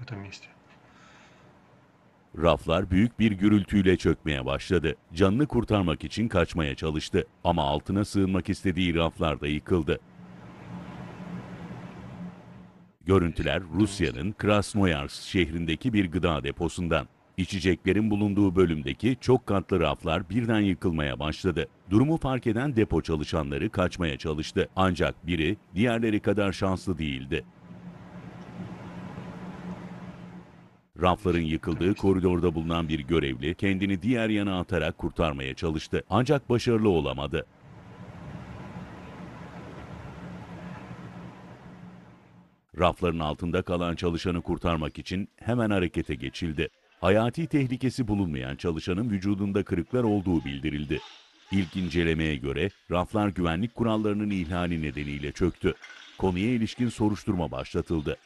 в этом месте. Raflar büyük bir gürültüyle çökmeye başladı. Canını kurtarmak için kaçmaya çalıştı. Ama altına sığınmak istediği raflar da yıkıldı. Görüntüler Rusya'nın Krasnoyarsk şehrindeki bir gıda deposundan. İçeceklerin bulunduğu bölümdeki çok katlı raflar birden yıkılmaya başladı. Durumu fark eden depo çalışanları kaçmaya çalıştı. Ancak biri diğerleri kadar şanslı değildi. Rafların yıkıldığı koridorda bulunan bir görevli kendini diğer yana atarak kurtarmaya çalıştı. Ancak başarılı olamadı. Rafların altında kalan çalışanı kurtarmak için hemen harekete geçildi. Hayati tehlikesi bulunmayan çalışanın vücudunda kırıklar olduğu bildirildi. İlk incelemeye göre raflar güvenlik kurallarının ihlali nedeniyle çöktü. Konuya ilişkin soruşturma başlatıldı.